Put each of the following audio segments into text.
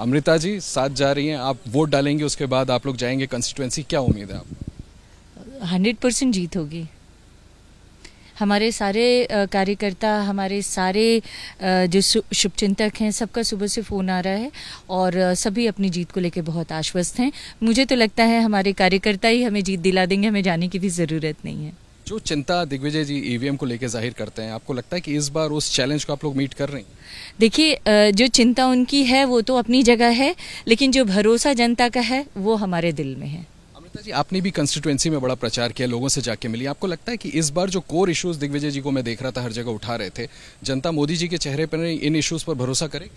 अमृता जी साथ जा रही हैं आप वोट डालेंगे उसके बाद आप लोग जाएंगे कंस्टिट्यूंसी क्या उम्मीद है आप हंड्रेड परसेंट जीत होगी हमारे सारे कार्यकर्ता हमारे सारे जो शुभचिंतक हैं सबका सुबह से फ़ोन आ रहा है और सभी अपनी जीत को लेकर बहुत आश्वस्त हैं मुझे तो लगता है हमारे कार्यकर्ता ही हमें जीत दिला देंगे हमें जाने की भी ज़रूरत नहीं है जो चिंता दिग्विजय जी ईवीएम e को लेकर जाहिर करते हैं आपको लगता है कि इस बार उस चैलेंज को आप लोग मीट कर रहे हैं देखिए जो चिंता उनकी है वो तो अपनी जगह है लेकिन जो भरोसा जनता का है वो हमारे दिल में है अमृता जी आपने भी कंस्टिट्युएंसी में बड़ा प्रचार किया लोगों से जाके मिली आपको लगता है कि इस बार जो कोर इश्यूज दिग्विजय जी को मैं देख रहा था हर जगह उठा रहे थे जनता मोदी जी के चेहरे पर इन इश्यूज पर भरोसा करे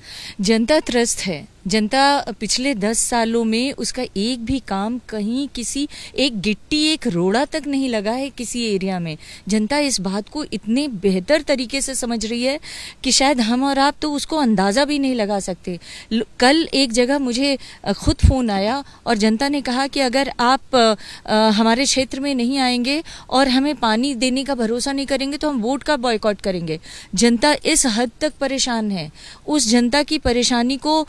जनता त्रस्त है जनता पिछले दस सालों में उसका एक भी काम कहीं किसी एक गिट्टी एक रोड़ा तक नहीं लगा है किसी एरिया में जनता इस बात को इतने बेहतर तरीके से समझ रही है कि शायद हम और आप तो उसको अंदाज़ा भी नहीं लगा सकते कल एक जगह मुझे खुद फ़ोन आया और जनता ने कहा कि अगर आप आप आ, हमारे क्षेत्र में नहीं आएंगे और हमें पानी देने का भरोसा नहीं करेंगे तो हम वोट का बॉयकॉट करेंगे जनता इस हद तक परेशान है उस जनता की परेशानी को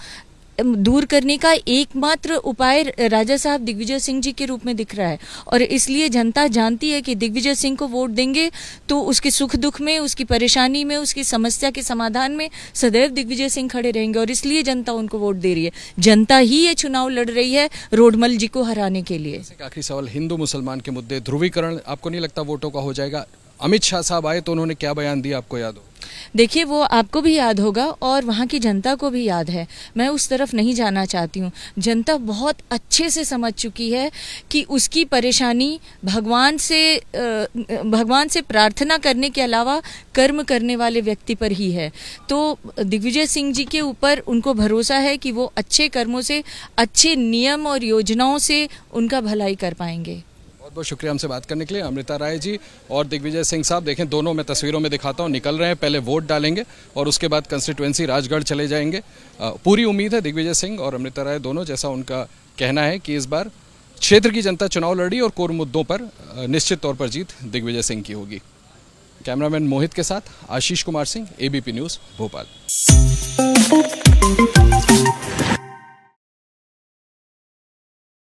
दूर करने का एकमात्र उपाय राजा साहब दिग्विजय सिंह जी के रूप में दिख रहा है और इसलिए जनता जानती है कि दिग्विजय सिंह को वोट देंगे तो उसके सुख दुख में उसकी परेशानी में उसकी समस्या के समाधान में सदैव दिग्विजय सिंह खड़े रहेंगे और इसलिए जनता उनको वोट दे रही है जनता ही ये चुनाव लड़ रही है रोडमल जी को हराने के लिए आखिरी सवाल हिंदू मुसलमान के मुद्दे ध्रुवीकरण आपको नहीं लगता वोटों का हो जाएगा अमित शाह साहब आए तो उन्होंने क्या बयान दिया आपको याद हो देखिए वो आपको भी याद होगा और वहाँ की जनता को भी याद है मैं उस तरफ नहीं जाना चाहती हूँ जनता बहुत अच्छे से समझ चुकी है कि उसकी परेशानी भगवान से भगवान से प्रार्थना करने के अलावा कर्म करने वाले व्यक्ति पर ही है तो दिग्विजय सिंह जी के ऊपर उनको भरोसा है कि वो अच्छे कर्मों से अच्छे नियम और योजनाओं से उनका भलाई कर पाएंगे बहुत बहुत शुक्रिया हमसे बात करने के लिए अमृता राय जी और दिग्विजय सिंह साहब देखें दोनों मैं तस्वीरों में दिखाता हूँ निकल रहे हैं पहले वोट डालेंगे और उसके बाद कंस्टिट्युएंसी राजगढ़ चले जाएंगे पूरी उम्मीद है दिग्विजय सिंह और अमृता राय दोनों जैसा उनका कहना है कि इस बार क्षेत्र की जनता चुनाव लड़ी और कोर मुद्दों पर निश्चित तौर पर जीत दिग्विजय सिंह की होगी कैमरामैन मोहित के साथ आशीष कुमार सिंह एबीपी न्यूज़ भोपाल